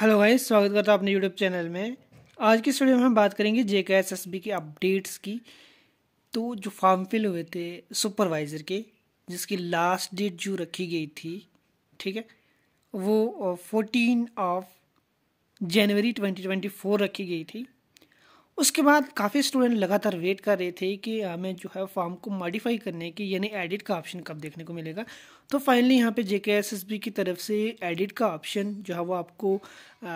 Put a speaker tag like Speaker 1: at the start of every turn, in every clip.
Speaker 1: hello भाई स्वागत करता हूँ अपने यूट्यूब चैनल में आज की स्टोरी में हम बात करेंगे J K S S B के अपडेट्स की तो जो फॉर्म फिल हुए थे सुपरवाइज़र के जिसकी लास्ट डेट जो रखी गई थी ठीक है वो fourteen of January twenty twenty four रखी गई थी उसके बाद काफ़ी स्टूडेंट लगातार वेट कर रहे थे कि हमें जो है फॉर्म को मॉडिफाई करने की यानी एडिट का ऑप्शन कब देखने को मिलेगा तो फाइनली यहाँ पे जे की तरफ से एडिट का ऑप्शन जो है वो आपको आ,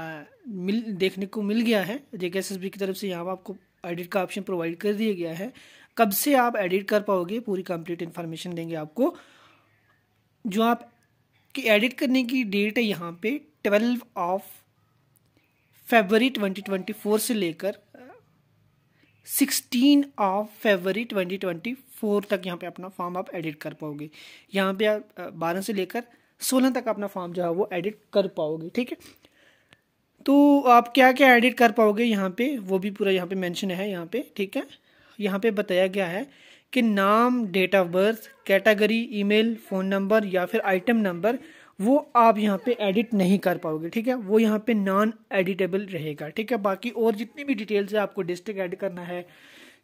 Speaker 1: मिल देखने को मिल गया है जे की तरफ से यहाँ पर आपको एडिट का ऑप्शन प्रोवाइड कर दिया गया है कब से आप एडिट कर पाओगे पूरी कंप्लीट इन्फॉर्मेशन देंगे आपको जो आप कि एडिट करने की डेट है यहाँ पे ट्वेल्व ऑफ फेबरी 2024 से लेकर सिक्सटीन ऑफ ट्वेंटी फोर तक यहाँ पे अपना फॉर्म आप एडिट कर पाओगे यहाँ पे आप बारह से लेकर सोलह तक अपना फॉर्म जो है वो एडिट कर पाओगे ठीक है तो आप क्या क्या एडिट कर पाओगे यहाँ पे वो भी पूरा यहाँ पे मेंशन है यहाँ पे ठीक है यहाँ पे बताया गया है कि नाम date of birth category email phone number या फिर आइटम नंबर वो आप यहाँ पे एडिट नहीं कर पाओगे ठीक है वो यहाँ पे नॉन एडिटेबल रहेगा ठीक है बाकी और जितनी भी डिटेल्स है आपको डिस्ट्रिक्ट ऐड करना है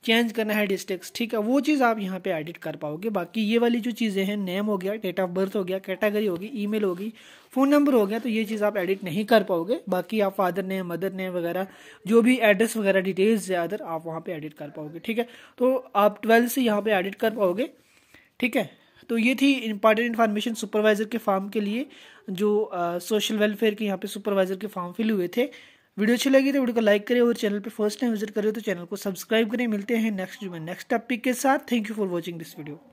Speaker 1: चेंज करना है डिस्ट्रिक्स ठीक है वो चीज़ आप यहाँ पे एडिट कर पाओगे बाकी ये वाली जो चीज़ें हैं नेम हो गया डेट ऑफ बर्थ हो गया कैटेगरी होगी ईमेल होगी फ़ोन नंबर हो गया तो ये चीज़ आप एडिट नहीं कर पाओगे बाकी आप फादर नेम मदर नेम वगैरह जो भी एड्रेस वगैरह डिटेल्स है अदर आप वहाँ पर एडिट कर पाओगे ठीक है तो आप ट्वेल्थ से यहाँ पर एडिट कर पाओगे ठीक है तो ये थी इंपॉर्टेंट इन्फॉर्मेशन सुपरवाइज़र के फॉर्म के लिए जो सोशल वेलफेयर के यहाँ पे सुपरवाइज़र के फॉर्म फिल हुए थे वीडियो अच्छी लगी तो वीडियो को लाइक करें और चैनल पे फर्स्ट टाइम विजिट करें तो चैनल को सब्सक्राइब करें मिलते हैं नेक्स्ट में नेक्स्ट टॉपिक के साथ thank you for watching this video